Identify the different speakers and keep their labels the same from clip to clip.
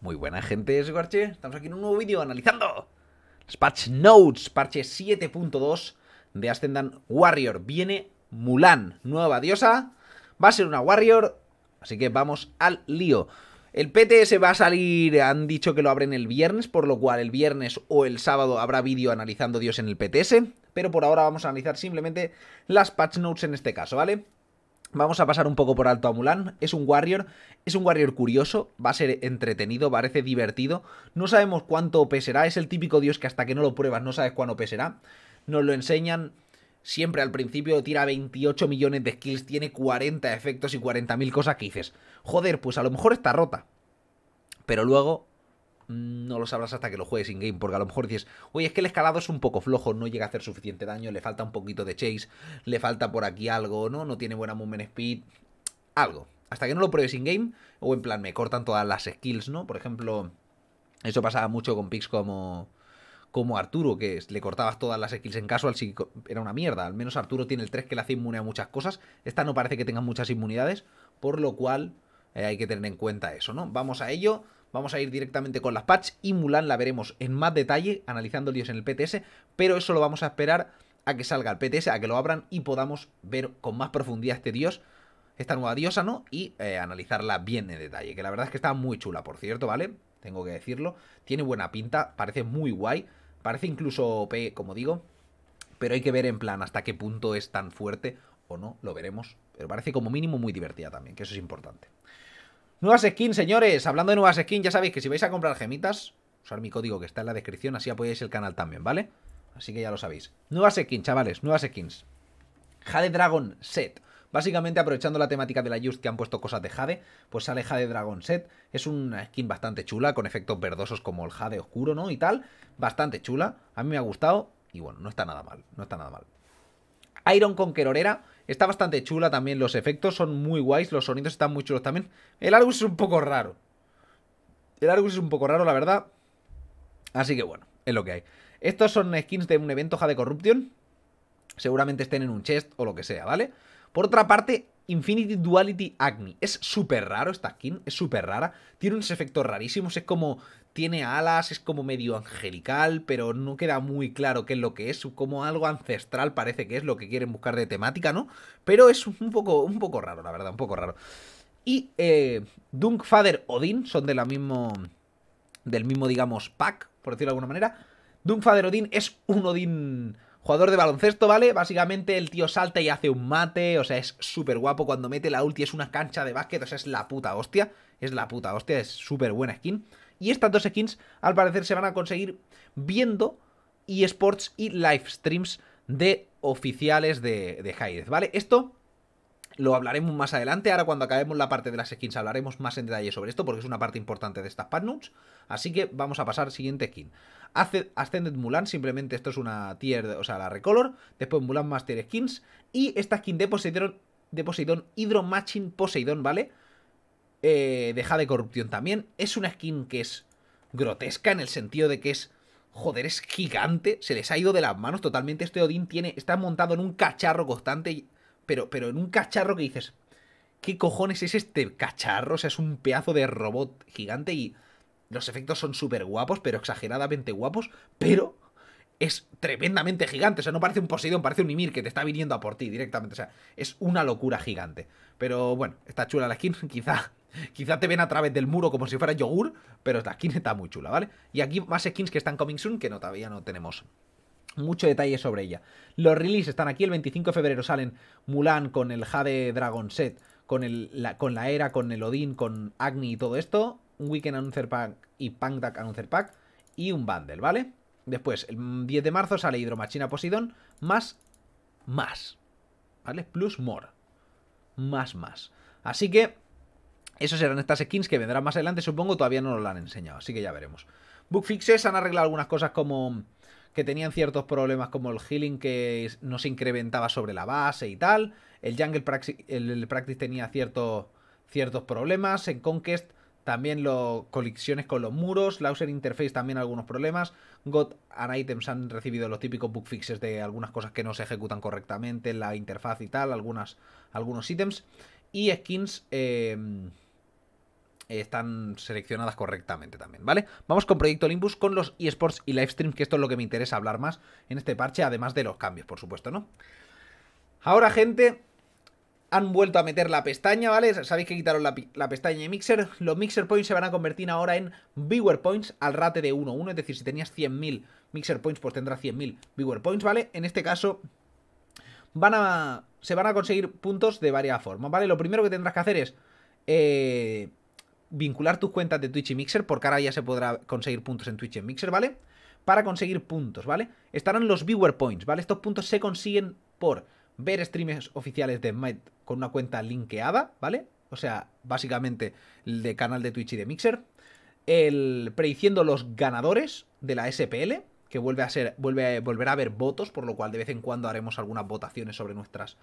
Speaker 1: Muy buena gente, Guarche. Estamos aquí en un nuevo vídeo analizando las patch notes, parche 7.2 de Ascendant Warrior. Viene Mulan, nueva diosa. Va a ser una Warrior, así que vamos al lío. El PTS va a salir, han dicho que lo abren el viernes, por lo cual el viernes o el sábado habrá vídeo analizando Dios en el PTS, pero por ahora vamos a analizar simplemente las patch notes en este caso, ¿vale? Vamos a pasar un poco por alto a Mulan. Es un Warrior, es un Warrior curioso, va a ser entretenido, parece divertido. No sabemos cuánto pesará. es el típico dios que hasta que no lo pruebas no sabes cuánto pesará. Nos lo enseñan siempre al principio, tira 28 millones de skills, tiene 40 efectos y 40.000 cosas que dices. Joder, pues a lo mejor está rota. Pero luego no lo sabrás hasta que lo juegues in-game, porque a lo mejor dices, oye, es que el escalado es un poco flojo, no llega a hacer suficiente daño, le falta un poquito de chase, le falta por aquí algo, ¿no? No tiene buena movement speed, algo. Hasta que no lo pruebes in-game, o en plan, me cortan todas las skills, ¿no? Por ejemplo, eso pasaba mucho con picks como como Arturo, que le cortabas todas las skills en al si era una mierda. Al menos Arturo tiene el 3 que le hace inmune a muchas cosas. Esta no parece que tenga muchas inmunidades, por lo cual eh, hay que tener en cuenta eso, ¿no? Vamos a ello. Vamos a ir directamente con las patchs y Mulan la veremos en más detalle, analizando dios en el PTS, pero eso lo vamos a esperar a que salga el PTS, a que lo abran y podamos ver con más profundidad este dios, esta nueva diosa, ¿no? Y eh, analizarla bien en detalle, que la verdad es que está muy chula, por cierto, ¿vale? Tengo que decirlo. Tiene buena pinta, parece muy guay, parece incluso OP, como digo, pero hay que ver en plan hasta qué punto es tan fuerte o no, lo veremos. Pero parece como mínimo muy divertida también, que eso es importante. Nuevas skins, señores. Hablando de nuevas skins, ya sabéis que si vais a comprar gemitas, usar mi código que está en la descripción, así apoyáis el canal también, ¿vale? Así que ya lo sabéis. Nuevas skins, chavales, nuevas skins. Jade Dragon Set. Básicamente aprovechando la temática de la Just que han puesto cosas de Jade, pues sale Jade Dragon Set. Es una skin bastante chula, con efectos verdosos como el Jade oscuro, ¿no? Y tal. Bastante chula. A mí me ha gustado. Y bueno, no está nada mal. No está nada mal. Iron Conquerorera Está bastante chula también, los efectos son muy guays, los sonidos están muy chulos también. El Argus es un poco raro. El Argus es un poco raro, la verdad. Así que bueno, es lo que hay. Estos son skins de un evento de Corruption. Seguramente estén en un chest o lo que sea, ¿vale? Por otra parte, Infinity Duality Agni. Es súper raro esta skin, es súper rara. Tiene unos efectos rarísimos, es como tiene alas, es como medio angelical, pero no queda muy claro qué es lo que es, como algo ancestral parece que es lo que quieren buscar de temática, ¿no? Pero es un poco, un poco raro, la verdad, un poco raro. Y eh, father Odin son de la mismo, del mismo, digamos, pack, por decirlo de alguna manera. father Odin es un Odin jugador de baloncesto, ¿vale? Básicamente el tío salta y hace un mate, o sea, es súper guapo cuando mete la ulti, es una cancha de básquet, o sea, es la puta hostia, es la puta hostia, es súper buena skin. Y estas dos skins al parecer se van a conseguir viendo eSports y live streams de oficiales de, de ¿vale? Esto lo hablaremos más adelante. Ahora, cuando acabemos la parte de las skins, hablaremos más en detalle sobre esto porque es una parte importante de estas patnuts. Así que vamos a pasar siguiente skin. Ascended Mulan, simplemente esto es una tier, o sea, la recolor. Después Mulan Master Skins. Y esta skin de Poseidon, de Poseidon Hydro Matching Poseidon, ¿vale? Eh, deja de Corrupción también. Es una skin que es grotesca en el sentido de que es... Joder, es gigante. Se les ha ido de las manos totalmente. Este Odín tiene, está montado en un cacharro constante. Pero, pero en un cacharro que dices... ¿Qué cojones es este cacharro? O sea, es un pedazo de robot gigante y... Los efectos son súper guapos, pero exageradamente guapos. Pero es tremendamente gigante. O sea, no parece un Poseidón, parece un Ymir que te está viniendo a por ti directamente. O sea, es una locura gigante. Pero bueno, está chula la skin. Quizá Quizá te ven a través del muro como si fuera yogur, pero la skin está muy chula, ¿vale? Y aquí más skins que están coming soon, que todavía no tenemos mucho detalle sobre ella. Los releases están aquí, el 25 de febrero salen Mulan con el Jade Dragon Set, con, la, con la Era, con el Odin con Agni y todo esto. Un Weekend Anuncer Pack y Duck Anuncer Pack y un bundle, ¿vale? Después, el 10 de marzo sale Hidromachina Posidón más, más, ¿vale? Plus more, más, más. Así que esos serán estas skins que vendrán más adelante, supongo, todavía no nos las han enseñado, así que ya veremos. Bookfixes han arreglado algunas cosas como que tenían ciertos problemas como el healing que no se incrementaba sobre la base y tal. El Jungle Practice, el practice tenía ciertos, ciertos problemas. En Conquest también lo, colisiones con los muros. user Interface también algunos problemas. Got and Items han recibido los típicos bookfixes fixes de algunas cosas que no se ejecutan correctamente en la interfaz y tal. Algunas, algunos ítems. Y skins... Em, están seleccionadas correctamente también, ¿vale? Vamos con Proyecto Olympus, con los eSports y Livestreams que esto es lo que me interesa hablar más en este parche, además de los cambios, por supuesto, ¿no? Ahora, gente, han vuelto a meter la pestaña, ¿vale? Sabéis que quitaron la, pestaña de Mixer. Los Mixer Points se van a convertir ahora en Viewer Points al rate de 1 1. Es decir, si tenías 100.000 Mixer Points, pues tendrás 100.000 Viewer Points, ¿vale? En este caso, van a, se van a conseguir puntos de varias formas, ¿vale? Lo primero que tendrás que hacer es eh, vincular tus cuentas de Twitch y Mixer, porque ahora ya se podrá conseguir puntos en Twitch y Mixer, ¿vale? Para conseguir puntos, ¿vale? Estarán los viewer points, ¿vale? Estos puntos se consiguen por ver streams oficiales de Smite con una cuenta linkeada, ¿vale? O sea, básicamente el de canal de Twitch y de Mixer. El prediciendo los ganadores de la SPL, que vuelve a ser, vuelve volverá a haber votos, por lo cual de vez en cuando haremos algunas votaciones sobre nuestras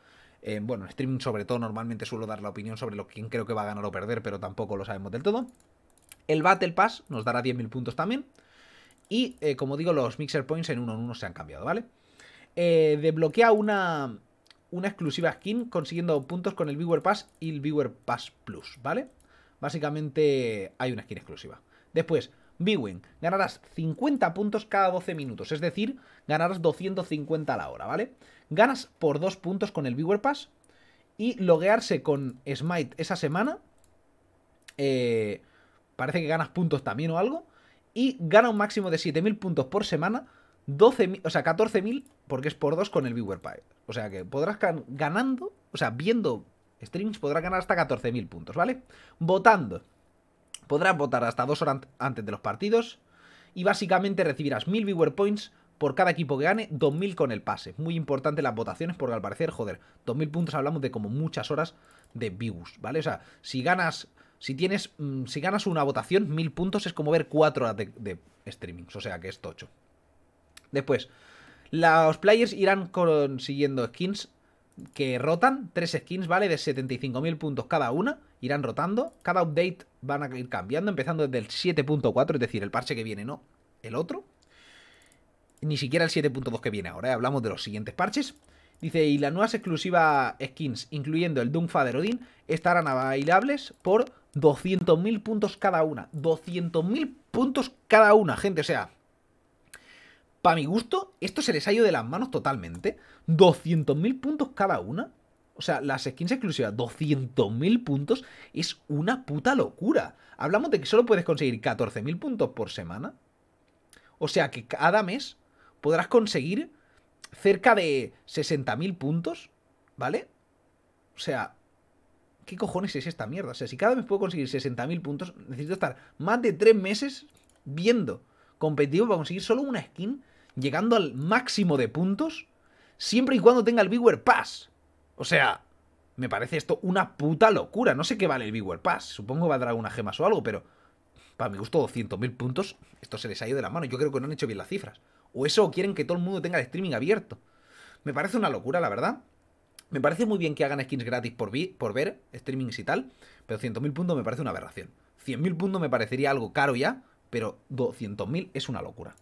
Speaker 1: eh, bueno, en streaming sobre todo normalmente suelo dar la opinión sobre lo, quién creo que va a ganar o perder, pero tampoco lo sabemos del todo. El Battle Pass nos dará 10.000 puntos también. Y eh, como digo, los Mixer Points en uno en uno se han cambiado, ¿vale? Eh, desbloquea una, una exclusiva skin consiguiendo puntos con el Viewer Pass y el Viewer Pass Plus, ¿vale? Básicamente hay una skin exclusiva. Después, Viewing, ganarás 50 puntos cada 12 minutos, es decir, ganarás 250 a la hora, ¿vale? ganas por dos puntos con el Viewer Pass y loguearse con Smite esa semana. Eh, parece que ganas puntos también o algo. Y gana un máximo de 7.000 puntos por semana. 12 o sea, 14.000 porque es por 2 con el Viewer Pass. O sea que podrás ganando, o sea, viendo streams podrás ganar hasta 14.000 puntos, ¿vale? Votando. Podrás votar hasta 2 horas antes de los partidos. Y básicamente recibirás 1.000 viewer points por cada equipo que gane, 2.000 con el pase. Muy importante las votaciones porque al parecer, joder, 2.000 puntos hablamos de como muchas horas de views, ¿vale? O sea, si ganas, si tienes, mm, si ganas una votación, 1.000 puntos es como ver 4 horas de, streaming. streamings, o sea que es tocho. Después, los players irán consiguiendo skins que rotan, 3 skins, ¿vale? De 75.000 puntos cada una, irán rotando, cada update van a ir cambiando, empezando desde el 7.4, es decir, el parche que viene, ¿no? El otro, ni siquiera el 7.2 que viene ahora, ¿eh? hablamos de los siguientes parches. Dice, y las nuevas exclusivas skins, incluyendo el Doomfather Odin, estarán bailables por 200.000 puntos cada una. 200.000 puntos cada una, gente, o sea... Para mi gusto, esto se les ha ido de las manos totalmente. 200.000 puntos cada una. O sea, las skins exclusivas, 200.000 puntos, es una puta locura. Hablamos de que solo puedes conseguir 14.000 puntos por semana. O sea que cada mes podrás conseguir cerca de 60.000 puntos, ¿vale? O sea, ¿qué cojones es esta mierda? O sea, si cada mes puedo conseguir 60.000 puntos, necesito estar más de 3 meses viendo competitivo para conseguir solo una skin, llegando al máximo de puntos, siempre y cuando tenga el Beware Pass. O sea, me parece esto una puta locura. No sé qué vale el Beware Pass. Supongo que dar una gemas o algo, pero para mi gusto 200.000 puntos, esto se les ha ido de la mano. Yo creo que no han hecho bien las cifras. O eso, o quieren que todo el mundo tenga el streaming abierto. Me parece una locura, la verdad. Me parece muy bien que hagan skins gratis por, ver, streamings y tal, pero 100.000 puntos me parece una aberración. 100.000 puntos me parecería algo caro ya, pero 200.000 es una locura.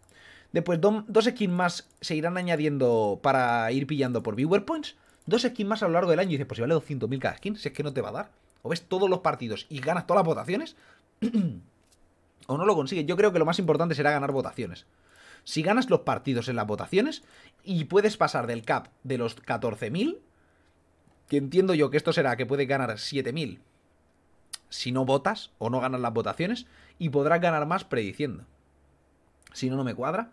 Speaker 1: Después, dos skins más se irán añadiendo para ir pillando por viewer points. Dos skins más a lo largo del año. Y dices, pues si vale 200.000 cada skin, si es que no te va a dar. O ves todos los partidos y ganas todas las votaciones. o no lo consigues. Yo creo que lo más importante será ganar votaciones si ganas los partidos en las votaciones y puedes pasar del cap de los 14.000, que entiendo yo que esto será que puedes ganar 7.000 si no votas o no ganas las votaciones y podrás ganar más prediciendo. Si no, no me cuadra.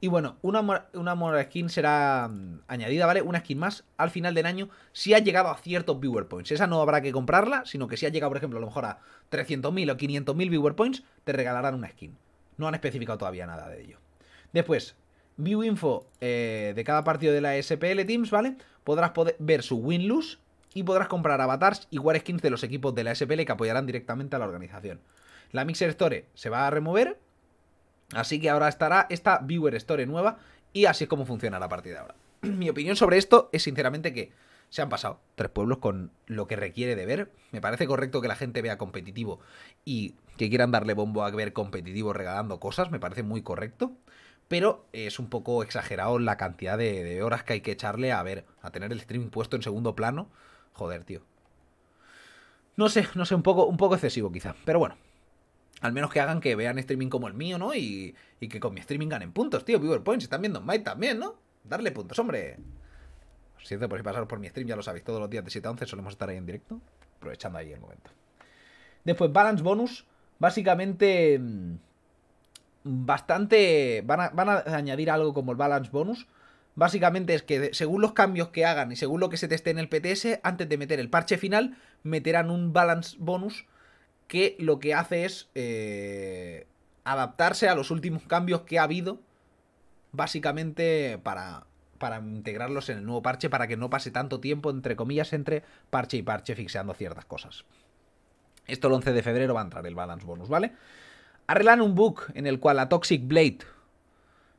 Speaker 1: Y bueno, una, una Skin será mm, añadida, ¿vale? Una skin más al final del año si ha llegado a ciertos viewer points. Esa no habrá que comprarla, sino que si ha llegado, por ejemplo, a lo mejor a 300.000 o 500.000 viewer points, te regalarán una skin. No han especificado todavía nada de ello. Después, view info eh, de cada partido de la SPL Teams, ¿vale? Podrás ver su win-lose y podrás comprar avatars y war skins de los equipos de la SPL que apoyarán directamente a la organización. La Mixer Store se va a remover, así que ahora estará esta Viewer Store nueva y así es como funciona la partida ahora. Mi opinión sobre esto es sinceramente que se han pasado tres pueblos con lo que requiere de ver. Me parece correcto que la gente vea competitivo y que quieran darle bombo a ver competitivo regalando cosas, me parece muy correcto pero es un poco exagerado la cantidad de, horas que hay que echarle a ver, a tener el streaming puesto en segundo plano. Joder, tío. No sé, no sé, un poco, un poco excesivo quizá, pero bueno. Al menos que hagan que vean streaming como el mío, ¿no? Y, que con mi streaming ganen puntos, tío. Viewer Points, están viendo Mike también, ¿no? Darle puntos, hombre. siento por si pasaros por mi stream, ya lo sabéis, todos los días de 7 a 11 solemos estar ahí en directo, aprovechando ahí el momento. Después, Balance Bonus, básicamente mm, bastante... Van a, añadir algo como el balance bonus. Básicamente es que según los cambios que hagan y según lo que se teste en el PTS, antes de meter el parche final, meterán un balance bonus que lo que hace es eh, adaptarse a los últimos cambios que ha habido, básicamente para, para integrarlos en el nuevo parche, para que no pase tanto tiempo, entre comillas, entre parche y parche, fixeando ciertas cosas. Esto el 11 de febrero va a entrar el balance bonus, ¿vale? Arreglan un bug en el cual la Toxic Blade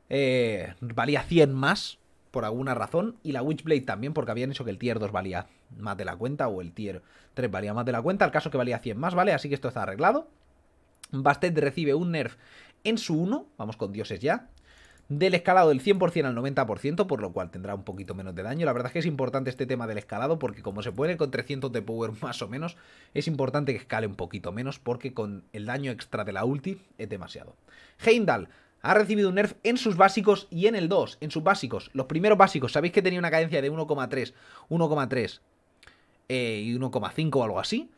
Speaker 1: eh, valía 100 más, por alguna razón, y la Witchblade también, porque habían hecho que el tier 2 valía más de la cuenta, o el tier 3 valía más de la cuenta, al caso que valía 100 más, ¿vale? Así que esto está arreglado. Bastet recibe un nerf en su 1, vamos con dioses ya, del escalado del 100% al 90%, por lo cual tendrá un poquito menos de daño. La verdad es que es importante este tema del escalado porque como se puede con 300 de power más o menos, es importante que escale un poquito menos porque con el daño extra de la ulti es demasiado. Heimdall, ha recibido un nerf en sus básicos y en el 2, en sus básicos. Los primeros básicos, sabéis que tenía una cadencia de 1,3, 1,3 eh, y 1,5 o algo así.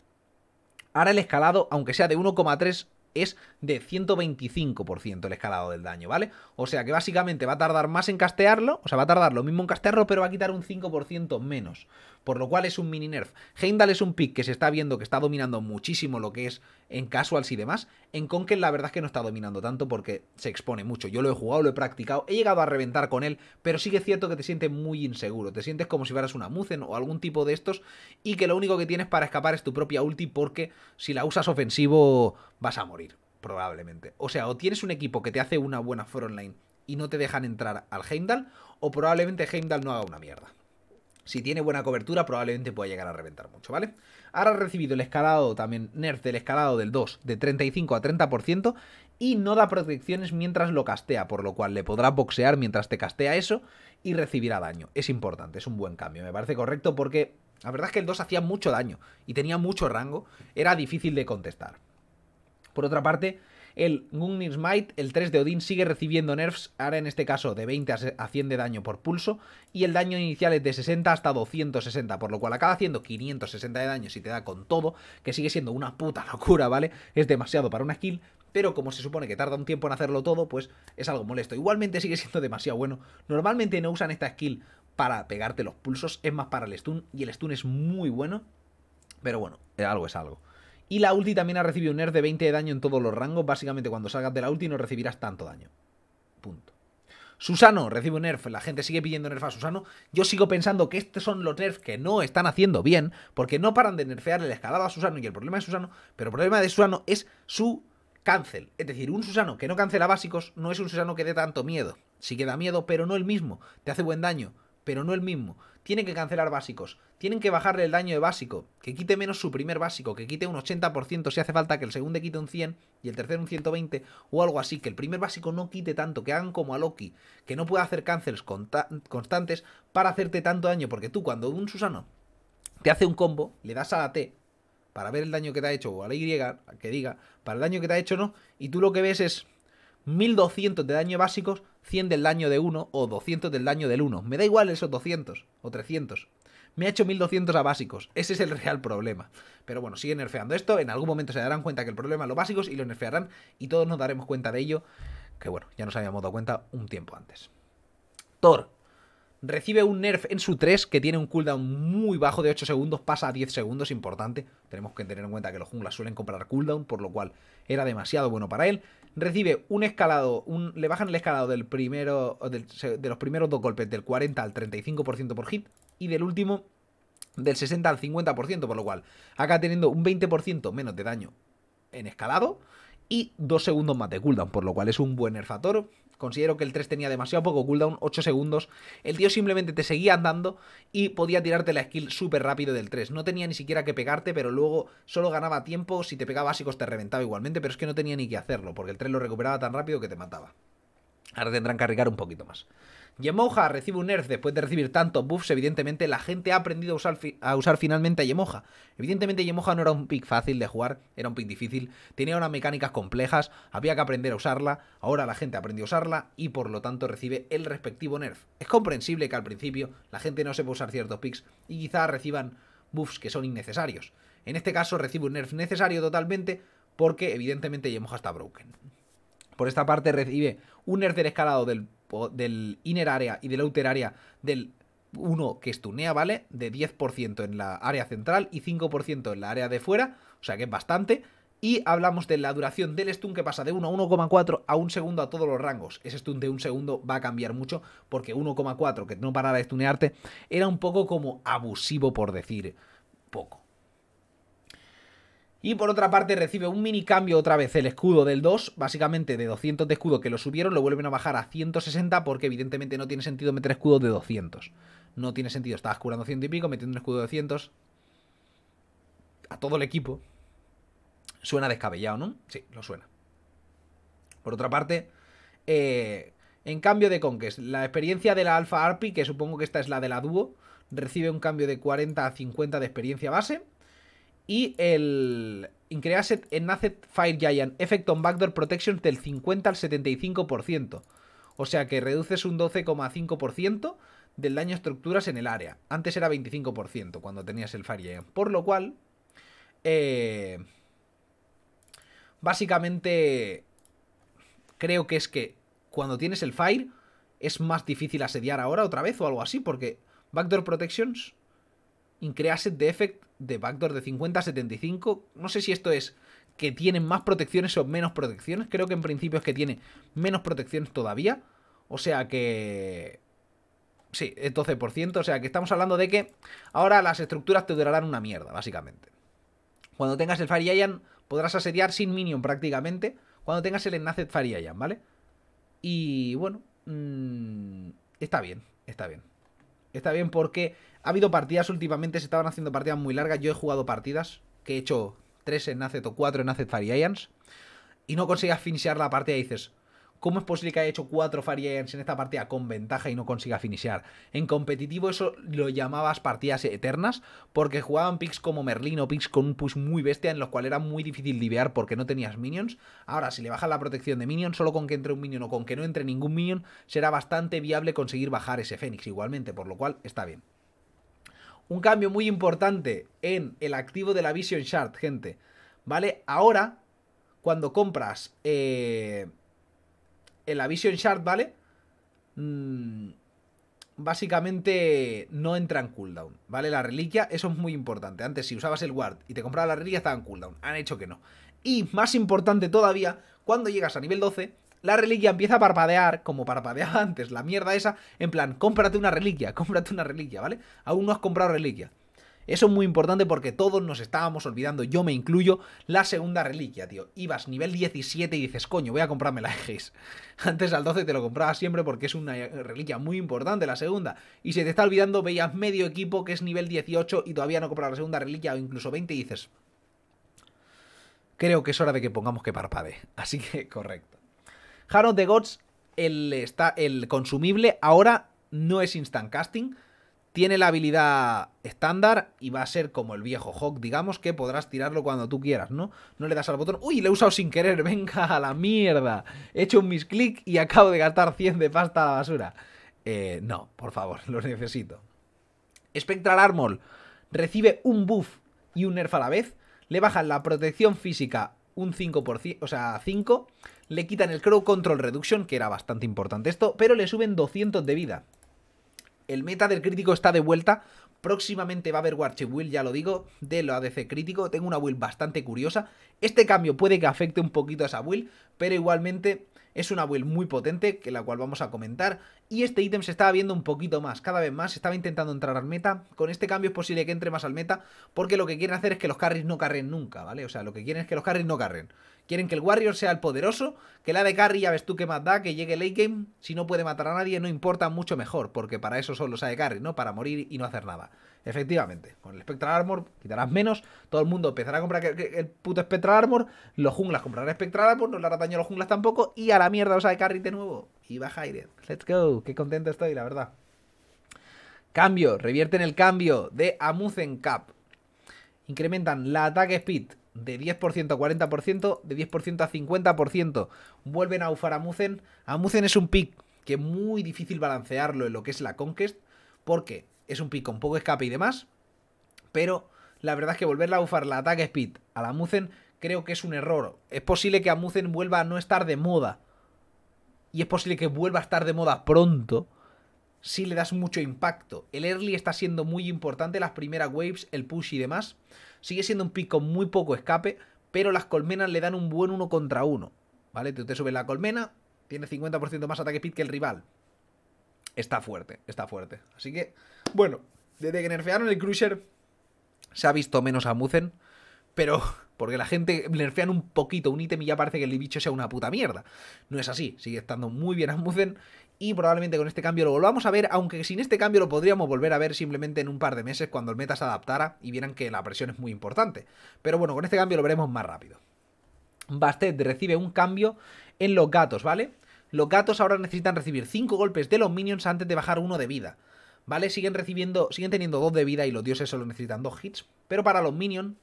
Speaker 1: Ahora el escalado, aunque sea de 1,3 es de 125% el escalado del daño, ¿vale? O sea que básicamente va a tardar más en castearlo, o sea, va a tardar lo mismo en castearlo, pero va a quitar un 5% menos por lo cual es un mini nerf. Heimdall es un pick que se está viendo que está dominando muchísimo lo que es en casuals y demás. En que la verdad es que no está dominando tanto porque se expone mucho. Yo lo he jugado, lo he practicado, he llegado a reventar con él, pero sigue cierto que te sientes muy inseguro. Te sientes como si fueras una Muzen o algún tipo de estos y que lo único que tienes para escapar es tu propia ulti porque si la usas ofensivo vas a morir, probablemente. O sea, o tienes un equipo que te hace una buena frontline y no te dejan entrar al Heimdall, o probablemente Heimdall no haga una mierda si tiene buena cobertura, probablemente pueda llegar a reventar mucho, ¿vale? Ahora ha recibido el escalado, también nerf del escalado del 2, de 35 a 30%, y no da protecciones mientras lo castea, por lo cual le podrá boxear mientras te castea eso y recibirá daño. Es importante, es un buen cambio, me parece correcto porque la verdad es que el 2 hacía mucho daño y tenía mucho rango, era difícil de contestar. Por otra parte, el Gungnir's Smite, el 3 de Odín, sigue recibiendo nerfs, ahora en este caso de 20 a 100 de daño por pulso, y el daño inicial es de 60 hasta 260, por lo cual acaba haciendo 560 de daño si te da con todo, que sigue siendo una puta locura, ¿vale? Es demasiado para una skill, pero como se supone que tarda un tiempo en hacerlo todo, pues es algo molesto. Igualmente sigue siendo demasiado bueno. Normalmente no usan esta skill para pegarte los pulsos, es más para el stun, y el stun es muy bueno, pero bueno, eh, algo es algo. Y la ulti también ha recibido un nerf de 20 de daño en todos los rangos. Básicamente, cuando salgas de la ulti no recibirás tanto daño. Punto. Susano recibe un nerf, la gente sigue pidiendo nerf a Susano. Yo sigo pensando que estos son los nerfs que no están haciendo bien, porque no paran de nerfear el escalado a Susano y el problema de Susano, pero el problema de Susano es su cancel. Es decir, un Susano que no cancela básicos no es un Susano que dé tanto miedo. Sí que da miedo, pero no el mismo. Te hace buen daño, pero no el mismo. Tienen que cancelar básicos, tienen que bajarle el daño de básico, que quite menos su primer básico, que quite un 80% si hace falta, que el segundo quite un 100 y el tercero un 120 o algo así, que el primer básico no quite tanto, que hagan como a Loki, que no pueda hacer cancels constantes para hacerte tanto daño, porque tú cuando un Susano te hace un combo, le das a la T para ver el daño que te ha hecho, o a la Y, que diga, para el daño que te ha hecho no, y tú lo que ves es 1200 de daño básicos 100 del daño de 1 o 200 del daño del 1. Me da igual esos 200 o 300. Me ha hecho 1200 a básicos. Ese es el real problema. Pero bueno, sigue nerfeando esto. En algún momento se darán cuenta que el problema es los básicos y lo nerfearán. Y todos nos daremos cuenta de ello. Que bueno, ya nos habíamos dado cuenta un tiempo antes. Thor. Recibe un nerf en su 3 que tiene un cooldown muy bajo de 8 segundos, pasa a 10 segundos, importante. Tenemos que tener en cuenta que los junglas suelen comprar cooldown, por lo cual era demasiado bueno para él recibe un escalado, le bajan el escalado del primero, de los primeros dos golpes del 40 al 35% por hit y del último del 60 al 50%, por lo cual acá teniendo un 20% menos de daño en escalado y dos segundos más de cooldown, por lo cual es un buen nerfatoro Considero que el 3 tenía demasiado poco cooldown, 8 segundos. El tío simplemente te seguía andando y podía tirarte la skill súper rápido del 3. No tenía ni siquiera que pegarte, pero luego solo ganaba tiempo. Si te pegaba básicos te reventaba igualmente, pero es que no tenía ni que hacerlo, porque el 3 lo recuperaba tan rápido que te mataba. Ahora tendrán que arriesgar un poquito más. Yemoja recibe un nerf después de recibir tantos buffs. Evidentemente, la gente ha aprendido a usar, finalmente a Yemoja. Evidentemente, Yemoja no era un pick fácil de jugar, era un pick difícil. Tenía unas mecánicas complejas, había que aprender a usarla. Ahora la gente aprendió a usarla y por lo tanto recibe el respectivo nerf. Es comprensible que al principio la gente no sepa usar ciertos picks y quizá reciban buffs que son innecesarios. En este caso, recibe un nerf necesario totalmente porque, evidentemente, Yemoja está broken. Por esta parte recibe un Nerf escalado del, inner área y del outer área del 1 que estunea, ¿vale? De 10% en la área central y 5% en la área de fuera, o sea que es bastante. Y hablamos de la duración del stun que pasa de 1 a 1,4 a 1 segundo a todos los rangos. Ese stun de 1 segundo va a cambiar mucho porque 1,4 que no parara de stunearte era un poco como abusivo por decir poco. Y por otra parte recibe un mini cambio otra vez el escudo del 2, básicamente de 200 de escudo que lo subieron, lo vuelven a bajar a 160 porque evidentemente no tiene sentido meter escudos de 200. No tiene sentido, estabas curando 100 y pico, metiendo un escudo de 200 a todo el equipo. Suena descabellado, ¿no? Sí, lo suena. Por otra parte, eh, en cambio de Conquest, la experiencia de la Alpha Arpi, que supongo que esta es la de la Duo, recibe un cambio de 40 a 50 de experiencia base. Y el Increase Enhanced Fire Giant Effect on Backdoor Protection del 50 al 75%. O sea que reduces un 12,5% del daño a estructuras en el área. Antes era 25% cuando tenías el Fire Giant. Por lo cual, eh, básicamente creo que es que cuando tienes el Fire es más difícil asediar ahora otra vez o algo así, porque Backdoor Protections, Increased de Effect de backdoor de 50 75. No sé si esto es que tienen más protecciones o menos protecciones. Creo que en principio es que tiene menos protecciones todavía. O sea que... Sí, el 12%. O sea que estamos hablando de que ahora las estructuras te durarán una mierda, básicamente. Cuando tengas el Fire podrás asediar sin minion prácticamente. Cuando tengas el enlace Fire Giant, ¿vale? Y bueno... Mm, está bien, está bien. Está bien porque ha habido partidas últimamente, se estaban haciendo partidas muy largas. Yo he jugado partidas que he hecho 3 en Nacet o 4 en Nacet Fire Giants, y no consigas finishar la partida y dices, ¿cómo es posible que haya hecho 4 Fire Giants en esta partida con ventaja y no consiga finishar? En competitivo eso lo llamabas partidas eternas porque jugaban picks como Merlin o picks con un push muy bestia en los cuales era muy difícil divear porque no tenías minions. Ahora, si le bajas la protección de minions, solo con que entre un minion o con que no entre ningún minion, será bastante viable conseguir bajar ese Fénix igualmente, por lo cual está bien un cambio muy importante en el activo de la Vision Shard, gente. ¿Vale? Ahora, cuando compras eh, en la Vision Shard, ¿vale? Mm, básicamente no entra en cooldown, ¿vale? La reliquia, eso es muy importante. Antes, si usabas el ward y te compraba la reliquia, estaba en cooldown. Han hecho que no. Y más importante todavía, cuando llegas a nivel 12, la reliquia empieza a parpadear, como parpadeaba antes, la mierda esa, en plan, cómprate una reliquia, cómprate una reliquia, ¿vale? Aún no has comprado reliquia. Eso es muy importante porque todos nos estábamos olvidando, yo me incluyo, la segunda reliquia, tío. Ibas nivel 17 y dices, coño, voy a comprarme la ejes Antes al 12 te lo comprabas siempre porque es una eh, reliquia muy importante la segunda. Y si te está olvidando, veías medio equipo que es nivel 18 y todavía no compras la segunda reliquia o incluso 20 y dices... Creo que es hora de que pongamos que parpade. Así que correcto. Harold the Gods, el, está, el consumible, ahora no es instant casting. Tiene la habilidad estándar y va a ser como el viejo Hawk, digamos, que podrás tirarlo cuando tú quieras, ¿no? No le das al botón. ¡Uy! Le he usado sin querer, venga a la mierda. He hecho un misclick y acabo de gastar 100 de pasta a la basura. Eh, no, por favor, lo necesito. Spectral Armor recibe un buff y un nerf a la vez. Le bajan la protección física un 5%, o sea, 5 le quitan el Crow Control Reduction, que era bastante importante esto, pero le suben 200 de vida. El meta del crítico está de vuelta. Próximamente va a haber Will, ya lo digo, de lo ADC crítico. Tengo una Will bastante curiosa. Este cambio puede que afecte un poquito a esa Will, pero igualmente es una build muy potente, que la cual vamos a comentar. Y este ítem se estaba viendo un poquito más, cada vez más. Estaba intentando entrar al meta. Con este cambio es posible que entre más al meta, porque lo que quieren hacer es que los carries no carren nunca, ¿vale? O sea, lo que quieren es que los carries no carren. Quieren que el Warrior sea el poderoso, que la de carry ya ves tú que más da, que llegue late game. Si no puede matar a nadie, no importa, mucho mejor, porque para eso son los de carry, ¿no? Para morir y no hacer nada. Efectivamente, con el Spectral Armor quitarás menos, todo el mundo empezará a comprar el puto Spectral Armor, los junglas comprarán Spectral Armor, no le hará daño a los junglas tampoco, y a la mierda os sea, de carry de nuevo. Y baja aire, Let's go, qué contento estoy, la verdad. Cambio, revierten el cambio de Amuzen Cap. Incrementan la ataque speed de 10% a 40%, de 10% a 50%. Vuelven a ufar a Amuzen. Amuzen es un pick que es muy difícil balancearlo en lo que es la Conquest, porque es un pick con poco escape y demás, pero la verdad es que volverla a bufar la ataque speed a la Muzen creo que es un error. Es posible que Amuzen vuelva a no estar de moda. Y es posible que vuelva a estar de moda pronto si le das mucho impacto. El early está siendo muy importante, las primeras waves, el push y demás. Sigue siendo un pico muy poco escape, pero las colmenas le dan un buen uno contra uno. ¿Vale? Tú te subes la colmena, tiene 50% más ataque speed que el rival está fuerte, está fuerte. Así que, bueno, desde que nerfearon el Cruiser se ha visto menos a Muzen, pero porque la gente nerfean un poquito un ítem y ya parece que el bicho sea una puta mierda. No es así, sigue estando muy bien a y probablemente con este cambio lo volvamos a ver, aunque sin este cambio lo podríamos volver a ver simplemente en un par de meses cuando el meta se adaptara y vieran que la presión es muy importante. Pero bueno, con este cambio lo veremos más rápido. Bastet recibe un cambio en los gatos, ¿vale? Los gatos ahora necesitan recibir 5 golpes de los minions antes de bajar uno de vida. ¿Vale? Siguen recibiendo, siguen teniendo 2 de vida y los dioses solo necesitan 2 hits. Pero para los minions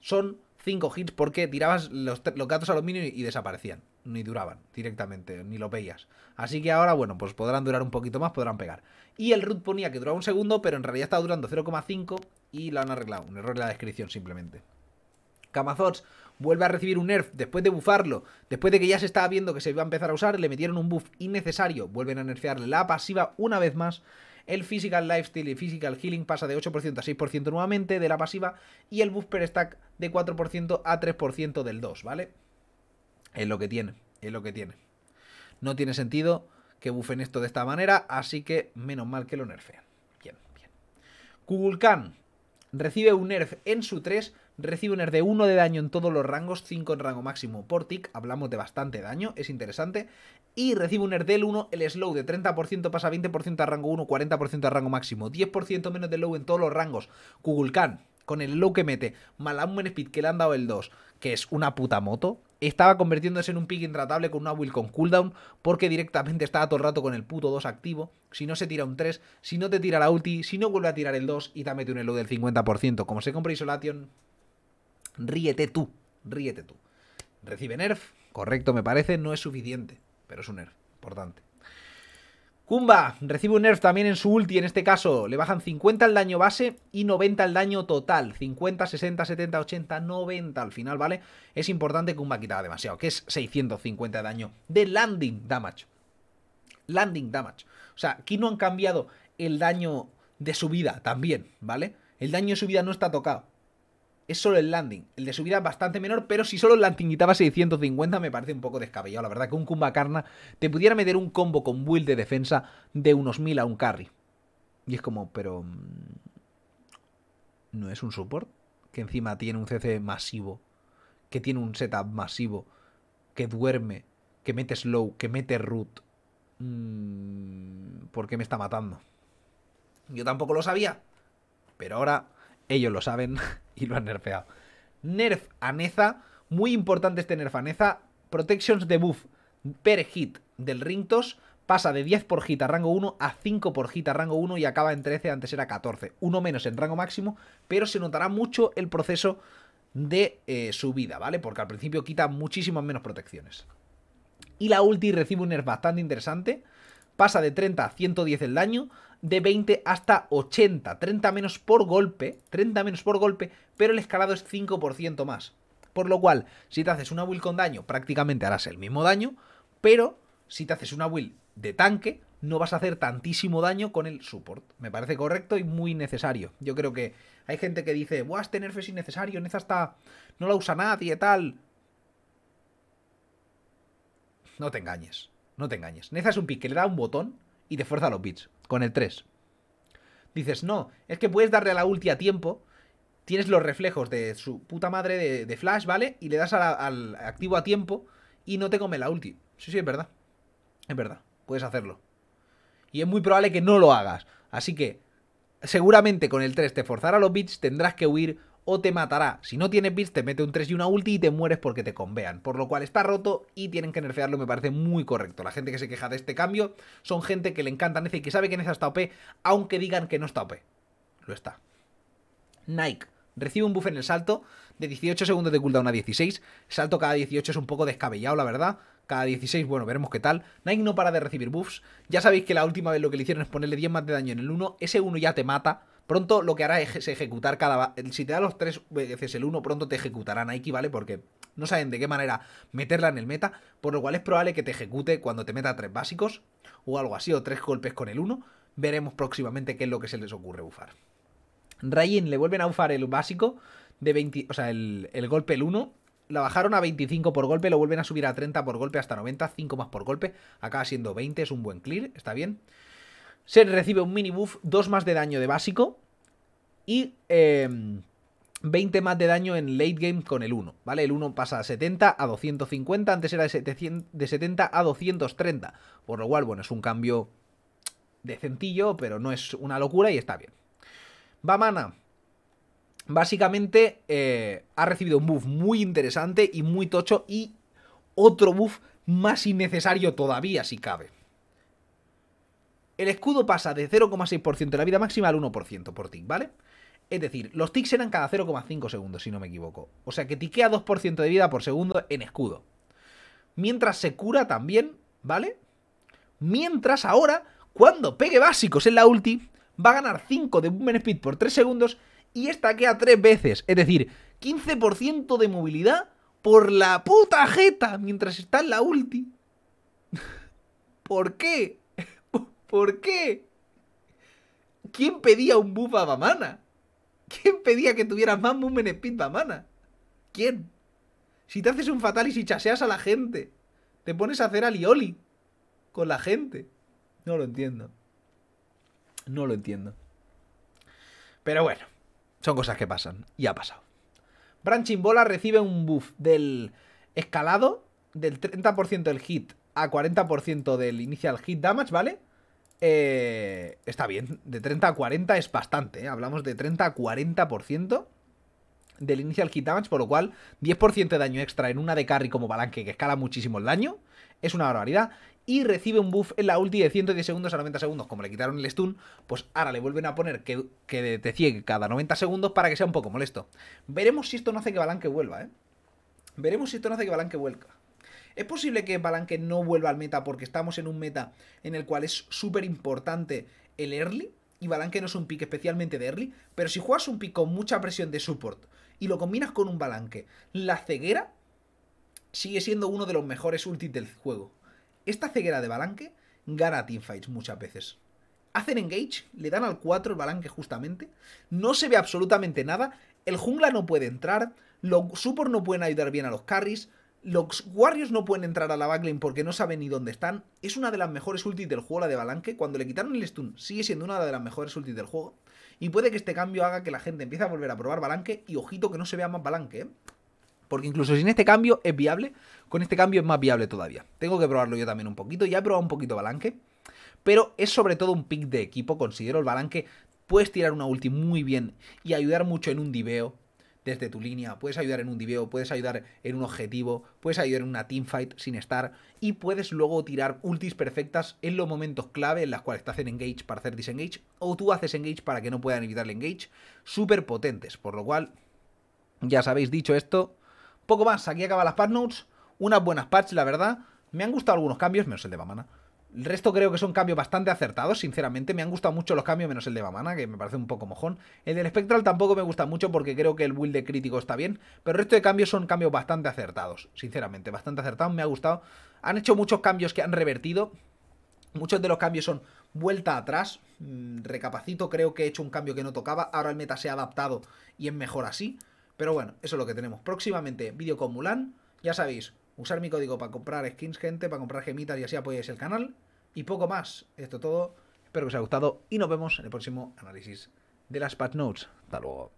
Speaker 1: son 5 hits porque tirabas los, gatos a los minions y, desaparecían. Ni duraban directamente, ni lo veías. Así que ahora, bueno, pues podrán durar un poquito más, podrán pegar. Y el root ponía que duraba un segundo, pero en realidad estaba durando 0,5 y lo han arreglado. Un error en la descripción simplemente. Camazots, vuelve a recibir un nerf después de bufarlo, después de que ya se estaba viendo que se iba a empezar a usar, le metieron un buff innecesario, vuelven a nerfear la pasiva una vez más. El Physical Lifestyle y Physical Healing pasa de 8% a 6% nuevamente de la pasiva y el buff per stack de 4% a 3% del 2, ¿vale? Es lo que tiene, es lo que tiene. No tiene sentido que buffen esto de esta manera, así que menos mal que lo nerfean. Bien, bien. Kugulkan recibe un nerf en su 3 Recibe un de 1 de daño en todos los rangos, 5 en rango máximo por tick, hablamos de bastante daño, es interesante. Y recibe un del 1, el slow de 30% pasa 20% a rango 1, 40% a rango máximo, 10% menos de low en todos los rangos. Kugulkan con el low que mete, más speed que le han dado el 2, que es una puta moto, estaba convirtiéndose en un pick intratable con una will con cooldown, porque directamente estaba todo el rato con el puto 2 activo. Si no se tira un 3, si no te tira la ulti, si no vuelve a tirar el 2 y te mete un elo del 50%. Como se compra Isolation, Ríete tú, ríete tú. Recibe nerf, correcto me parece, no es suficiente, pero es un nerf, importante. Kumba recibe un nerf también en su ulti, en este caso le bajan 50 el daño base y 90 el daño total. 50, 60, 70, 80, 90 al final, ¿vale? Es importante que Kumba quitaba demasiado, que es 650 de daño de landing damage. Landing damage. O sea, aquí no han cambiado el daño de subida también, ¿vale? El daño de subida no está tocado es solo el landing. El de subida es bastante menor, pero si solo el landing quitaba 650 me parece un poco descabellado. La verdad que un Kumbakarna te pudiera meter un combo con build de defensa de unos 1000 a un carry. Y es como, pero... Mm, ¿No es un support? Que encima tiene un CC masivo, que tiene un setup masivo, que duerme, que mete slow, que mete root. Mm, ¿Por qué me está matando? Yo tampoco lo sabía, pero ahora ellos lo saben y lo han nerfeado. Nerf a Muy importante este nerf a Protections de buff per hit del Ringtos pasa de 10 por hit a rango 1 a 5 por hit a rango 1 y acaba en 13, antes era 14. Uno menos en rango máximo, pero se notará mucho el proceso de eh, subida, ¿vale? Porque al principio quita muchísimas menos protecciones. Y la ulti recibe un nerf bastante interesante. Pasa de 30 a 110 el daño, de 20 hasta 80. 30 menos por golpe, 30 menos por golpe, pero el escalado es 5% más. Por lo cual, si te haces una build con daño, prácticamente harás el mismo daño, pero si te haces una build de tanque, no vas a hacer tantísimo daño con el support. Me parece correcto y muy necesario. Yo creo que hay gente que dice, Buah, este nerf es innecesario, Neza está... no la usa nadie, tal... No te engañes, no te engañes. Neza es un pick que le da un botón y te fuerza los bits, con el 3. Dices, no, es que puedes darle a la ulti a tiempo, tienes los reflejos de su puta madre de, Flash, ¿vale? Y le das al activo a tiempo y no te come la ulti. Sí, sí, es verdad. Es verdad, puedes hacerlo. Y es muy probable que no lo hagas. Así que, seguramente con el 3 te forzará los bits, tendrás que huir o te matará. Si no tienes bits, te mete un 3 y una ulti y te mueres porque te convean. Por lo cual está roto y tienen que nerfearlo, me parece muy correcto. La gente que se queja de este cambio son gente que le encanta Neza y que sabe que Neza está OP, aunque digan que no está OP. Lo está. Nike recibe un buff en el salto de 18 segundos de cooldown a 16. Salto cada 18 es un poco descabellado, la verdad. Cada 16, bueno, veremos qué tal. Nike no para de recibir buffs. Ya sabéis que la última vez lo que le hicieron es ponerle 10 más de daño en el 1. Ese 1 ya te mata. Pronto lo que hará es ejecutar cada... Si te da los tres veces el 1, pronto te ejecutarán Nike, ¿vale? Porque no saben de qué manera meterla en el meta, por lo cual es probable que te ejecute cuando te meta tres básicos o algo así, o tres golpes con el 1. Veremos próximamente qué es lo que se les ocurre bufar. Rayin le vuelven a bufar el básico de 20... O sea, el, el golpe el 1 la bajaron a 25 por golpe, lo vuelven a subir a 30 por golpe hasta 90, 5 más por golpe, acaba siendo 20, es un buen clear, está bien se recibe un mini buff, 2 más de daño de básico y 20 em, más de daño en late game con el 1, ¿vale? El 1 pasa de 70 a 250, antes era de, 70 a 230, por lo cual, bueno, es un cambio decentillo, pero no es una locura y está bien. Bamana, básicamente eh, ha recibido un buff muy interesante y muy tocho y otro buff más innecesario todavía, si cabe. El escudo pasa de 0,6% de la vida máxima al 1% por tick, ¿vale? Es decir, los ticks eran cada 0,5 segundos, si no me equivoco. O sea que tiquea 2% de vida por segundo en escudo. Mientras se cura también, ¿vale? Mientras ahora, cuando pegue básicos en la ulti, va a ganar 5 de movement speed por 3 segundos y estaquea 3 veces. Es decir, 15% de movilidad por la puta jeta mientras está en la ulti. ¿Por qué? ¿Por qué? ¿Quién pedía un buff a Bamana? ¿Quién pedía que tuvieras más movement speed Bamana? ¿Quién? Si te haces un fatal y si chaseas a la gente, te pones a hacer alioli con la gente. No lo entiendo. No lo entiendo. Pero bueno, son cosas que pasan. Y ha pasado. Branching Bola recibe un buff del escalado del 30% del hit a 40% del initial hit damage, ¿vale? Eh, está bien, de 30 a 40 es bastante, ¿eh? hablamos de 30 a 40% del initial hit damage, por lo cual 10% de daño extra en una de carry como Balanque, que escala muchísimo el daño, es una barbaridad. Y recibe un buff en la ulti de 110 segundos a 90 segundos. Como le quitaron el stun, pues ahora le vuelven a poner que, que te ciegue cada 90 segundos para que sea un poco molesto. Veremos si esto no hace que Balanque vuelva, ¿eh? Veremos si esto no hace que Balanque vuelva. ¿Es posible que Balanque no vuelva al meta porque estamos en un meta en el cual es súper importante el early? Y Balanque no es un pick especialmente de early, pero si juegas un pick con mucha presión de support y lo combinas con un Balanque, la ceguera sigue siendo uno de los mejores ultis del juego. Esta ceguera de Balanque gana teamfights muchas veces. Hacen engage, le dan al 4 el Balanque justamente, no se ve absolutamente nada, el jungla no puede entrar, los support no pueden ayudar bien a los carries, los Warriors no pueden entrar a la backlane porque no saben ni dónde están. Es una de las mejores ultis del juego, la de Balanque. Cuando le quitaron el stun, sigue siendo una de las mejores ultis del juego. Y puede que este cambio haga que la gente empiece a volver a probar Balanque. Y ojito que no se vea más Balanque, ¿eh? Porque incluso sin este cambio es viable, con este cambio es más viable todavía. Tengo que probarlo yo también un poquito. Ya he probado un poquito Balanque. Pero es sobre todo un pick de equipo, considero el Balanque. Puedes tirar una ulti muy bien y ayudar mucho en un diveo desde tu línea, puedes ayudar en un diveo, puedes ayudar en un objetivo, puedes ayudar en una teamfight sin estar y puedes luego tirar ultis perfectas en los momentos clave en las cuales te hacen engage para hacer disengage o tú haces engage para que no puedan evitar el engage, súper potentes, por lo cual ya sabéis dicho esto, poco más, aquí acaban las patch notes, unas buenas patch la verdad, me han gustado algunos cambios, menos el de Mamana el resto creo que son cambios bastante acertados, sinceramente. Me han gustado mucho los cambios, menos el de Bamana, que me parece un poco mojón. El del Spectral tampoco me gusta mucho porque creo que el build de crítico está bien. Pero el resto de cambios son cambios bastante acertados, sinceramente. Bastante acertados, me ha gustado. Han hecho muchos cambios que han revertido. Muchos de los cambios son vuelta atrás. Mm, Recapacito, creo que he hecho un cambio que no tocaba. Ahora el meta se ha adaptado y es mejor así. Pero bueno, eso es lo que tenemos. Próximamente, vídeo con Mulan. Ya sabéis, Usar mi código para comprar skins, gente, para comprar gemitas y así apoyáis el canal. Y poco más. Esto todo. Espero que os haya gustado y nos vemos en el próximo análisis de las patch notes. Hasta luego.